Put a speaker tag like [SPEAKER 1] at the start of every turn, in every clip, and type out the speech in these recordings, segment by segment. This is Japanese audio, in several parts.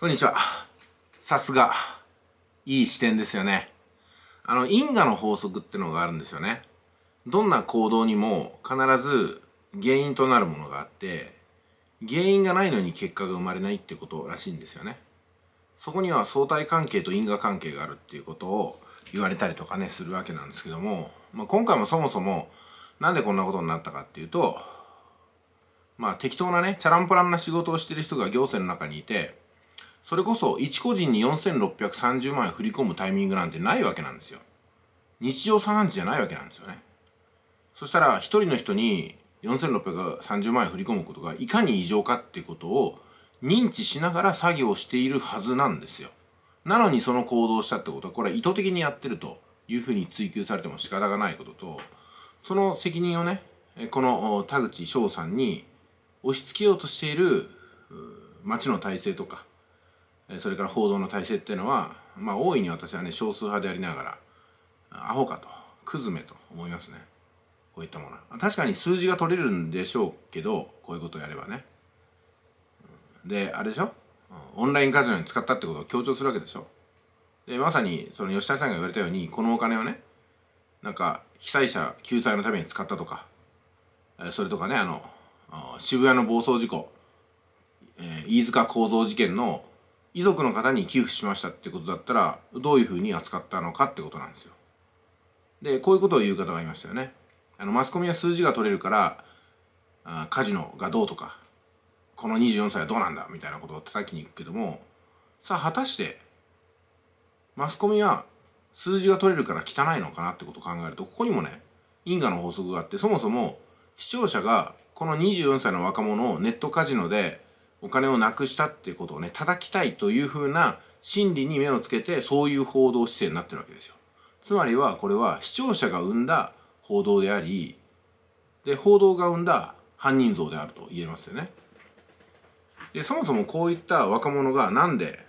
[SPEAKER 1] こんにちは。さすが、いい視点ですよね。あの、因果の法則ってのがあるんですよね。どんな行動にも必ず原因となるものがあって、原因がないのに結果が生まれないってことらしいんですよね。そこには相対関係と因果関係があるっていうことを言われたりとかね、するわけなんですけども、まあ、今回もそもそも、なんでこんなことになったかっていうと、まあ適当なね、チャランポランな仕事をしてる人が行政の中にいて、それこそ一個人に4630万円振り込むタイミングなんてないわけなんですよ日常茶飯事じゃないわけなんですよねそしたら一人の人に4630万円振り込むことがいかに異常かっていうことを認知しながら作業しているはずなんですよなのにその行動をしたってことはこれは意図的にやってるというふうに追及されても仕方がないこととその責任をねこの田口翔さんに押し付けようとしている町の体制とかそれから報道の体制っていうのはまあ大いに私はね少数派でありながらアホかとクズめと思いますねこういったもの確かに数字が取れるんでしょうけどこういうことをやればねであれでしょオンラインカジノに使ったってことを強調するわけでしょでまさにその吉田さんが言われたようにこのお金をねなんか被災者救済のために使ったとかそれとかねあの渋谷の暴走事故、えー、飯塚幸三事件の遺族の方に寄付しましたってことだったらどういうふうに扱ったのかってことなんですよでこういうことを言う方がいましたよねあのマスコミは数字が取れるからあカジノがどうとかこの24歳はどうなんだみたいなことを叩きに行くけどもさあ果たしてマスコミは数字が取れるから汚いのかなってことを考えるとここにもね因果の法則があってそもそも視聴者がこの24歳の若者をネットカジノでお金をなくしたっていうことをね、叩きたいというふうな心理に目をつけて、そういう報道姿勢になってるわけですよ。つまりは、これは視聴者が生んだ報道であり、で、報道が生んだ犯人像であると言えますよね。で、そもそもこういった若者がなんで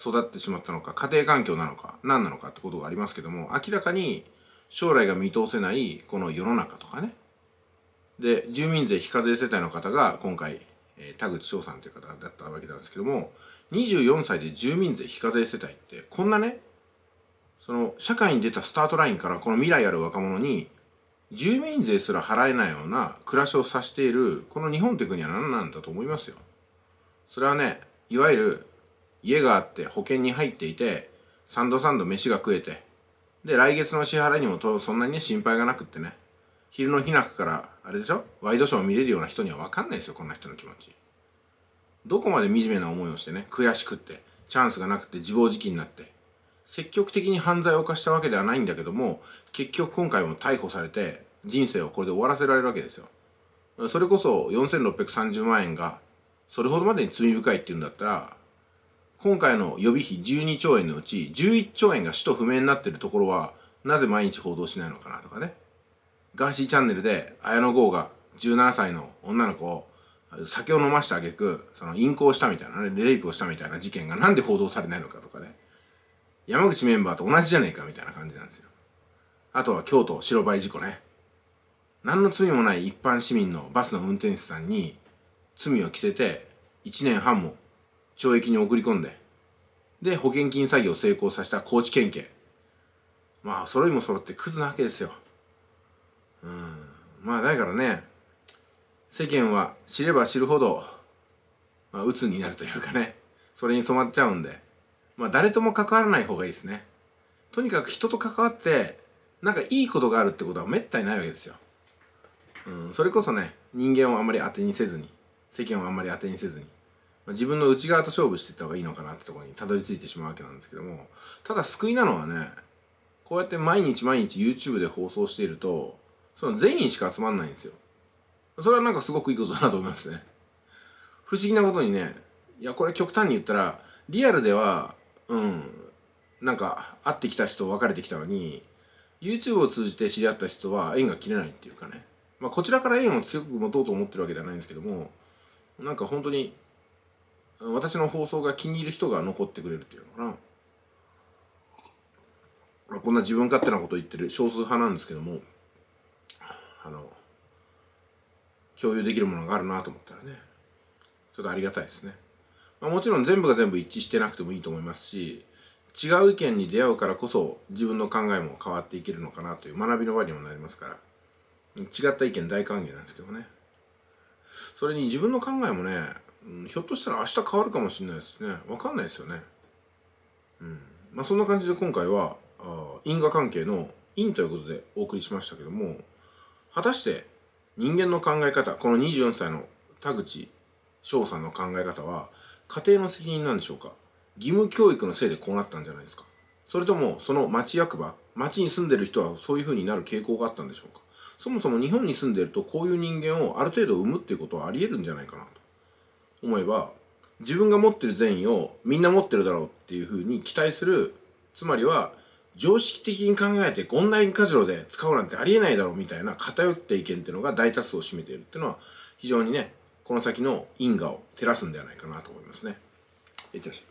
[SPEAKER 1] 育ってしまったのか、家庭環境なのか、何なのかってことがありますけども、明らかに将来が見通せないこの世の中とかね。で、住民税非課税世帯の方が今回え田口翔さんという方だったわけなんですけども24歳で住民税非課税世帯ってこんなねその社会に出たスタートラインからこの未来ある若者に住民税すら払えないような暮らしをさしているこの日本という国は何なんだと思いますよ。それはねいわゆる家があって保険に入っていて三度三度飯が食えてで来月の支払いにもとそんなにね心配がなくってね昼の日くからあれでしょワイドショーを見れるような人には分かんないですよこんな人の気持ちどこまで惨めな思いをしてね悔しくってチャンスがなくて自暴自棄になって積極的に犯罪を犯したわけではないんだけども結局今回も逮捕されて人生をこれで終わらせられるわけですよそれこそ4630万円がそれほどまでに罪深いっていうんだったら今回の予備費12兆円のうち11兆円が使途不明になってるところはなぜ毎日報道しないのかなとかねガーシーチャンネルで綾野剛が17歳の女の子を酒を飲ましたげく、その淫行したみたいなねレイプをしたみたいな事件がなんで報道されないのかとかね山口メンバーと同じじゃねえかみたいな感じなんですよあとは京都白バイ事故ね何の罪もない一般市民のバスの運転手さんに罪を着せて1年半も懲役に送り込んでで保険金詐欺を成功させた高知県警まあ揃いも揃ってクズなわけですよまあだからね世間は知れば知るほど、まあ、鬱になるというかねそれに染まっちゃうんでまあ誰とも関わらない方がいいですねとにかく人と関わってなんかいいことがあるってことはめったにないわけですよ、うん、それこそね人間をあんまり当てにせずに世間をあんまり当てにせずに自分の内側と勝負していった方がいいのかなってとこにたどり着いてしまうわけなんですけどもただ救いなのはねこうやって毎日毎日 YouTube で放送しているとその善意しか集まんないんですよ。それはなんかすごくいいことだなと思いますね。不思議なことにね、いや、これ極端に言ったら、リアルでは、うん、なんか、会ってきた人、別れてきたのに、YouTube を通じて知り合った人は縁が切れないっていうかね。まあ、こちらから縁を強く持とうと思ってるわけではないんですけども、なんか本当に、私の放送が気に入る人が残ってくれるっていうのかな。こんな自分勝手なこと言ってる少数派なんですけども、共有できるものがあるなと思ったらねちょっとありがたいですね、まあ、もちろん全部が全部一致してなくてもいいと思いますし違う意見に出会うからこそ自分の考えも変わっていけるのかなという学びの場にもなりますから違った意見大歓迎なんですけどねそれに自分の考えもねひょっとしたら明日変わるかもしれないですねわかんないですよねうんまあそんな感じで今回は因果関係の因ということでお送りしましたけども果たして人間の考え方この24歳の田口翔さんの考え方は家庭の責任なんでしょうか義務教育のせいでこうなったんじゃないですかそれともその町役場町に住んでる人はそういうふうになる傾向があったんでしょうかそもそも日本に住んでるとこういう人間をある程度生むっていうことはありえるんじゃないかなと思えば自分が持ってる善意をみんな持ってるだろうっていうふうに期待するつまりは常識的に考えてオンラインカジノで使うなんてありえないだろうみたいな偏った意見っていうのが大多数を占めているっていうのは非常にねこの先の因果を照らすんではないかなと思いますね。いってらっしゃい。